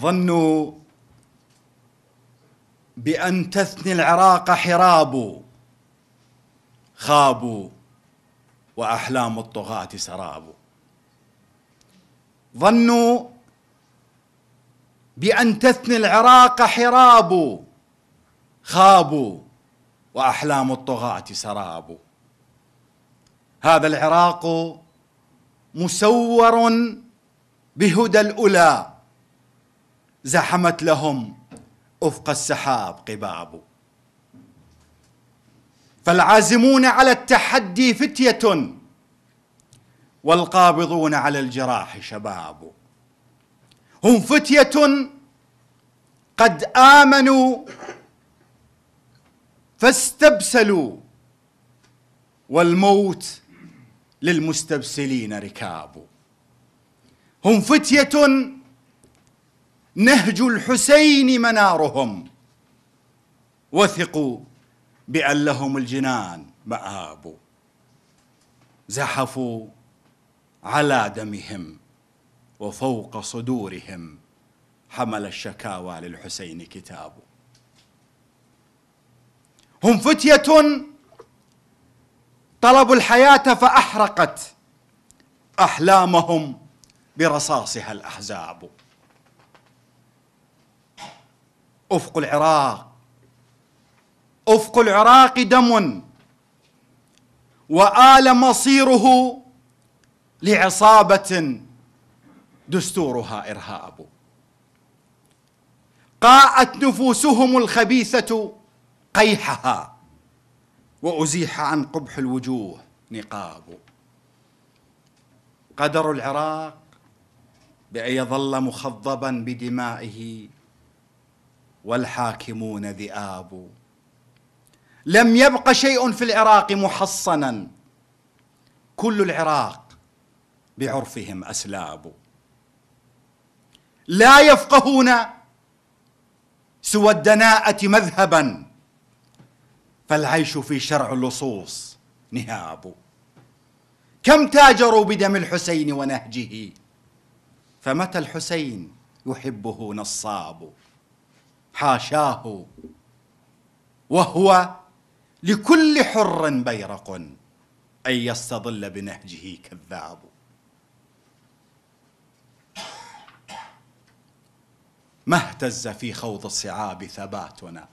ظنوا بأن تثني العراق حراب خابوا وأحلام الطغاة سراب ظنوا بأن تثني العراق حراب خابوا وأحلام الطغاة سراب هذا العراق مسور بهدى الأولى زحمت لهم افق السحاب قباب فالعازمون على التحدي فتيه والقابضون على الجراح شباب هم فتيه قد امنوا فاستبسلوا والموت للمستبسلين ركاب هم فتيه نهج الحسين منارهم وثقوا بأن لهم الجنان مآب زحفوا على دمهم وفوق صدورهم حمل الشكاوى للحسين كتاب هم فتية طلبوا الحياة فأحرقت أحلامهم برصاصها الأحزاب افق العراق افق العراق دم وآل مصيره لعصابة دستورها إرهاب قاءت نفوسهم الخبيثة قيحها وأزيح عن قبح الوجوه نقاب قدر العراق بأن يظل مخضبا بدمائه والحاكمون ذئاب لم يبق شيء في العراق محصنا كل العراق بعرفهم اسلاب لا يفقهون سوى الدناءه مذهبا فالعيش في شرع اللصوص نهاب كم تاجروا بدم الحسين ونهجه فمتى الحسين يحبه نصاب حاشاه وهو لكل حر بيرق أن يستظل بنهجه كذاب ما اهتز في خوض الصعاب ثباتنا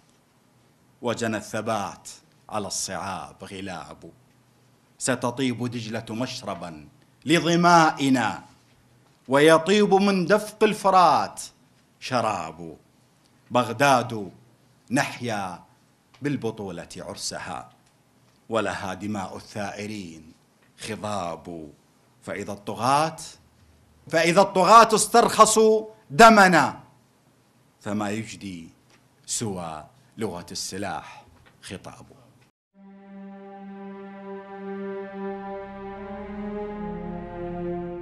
وجنى الثبات على الصعاب غلاب ستطيب دجلة مشربا لظمائنا ويطيب من دفق الفرات شراب بغداد نحيا بالبطولة عرسها ولها دماء الثائرين خضاب فإذا الطغاة فإذا الطغاة استرخصوا دمنا فما يجدي سوى لغة السلاح خطابه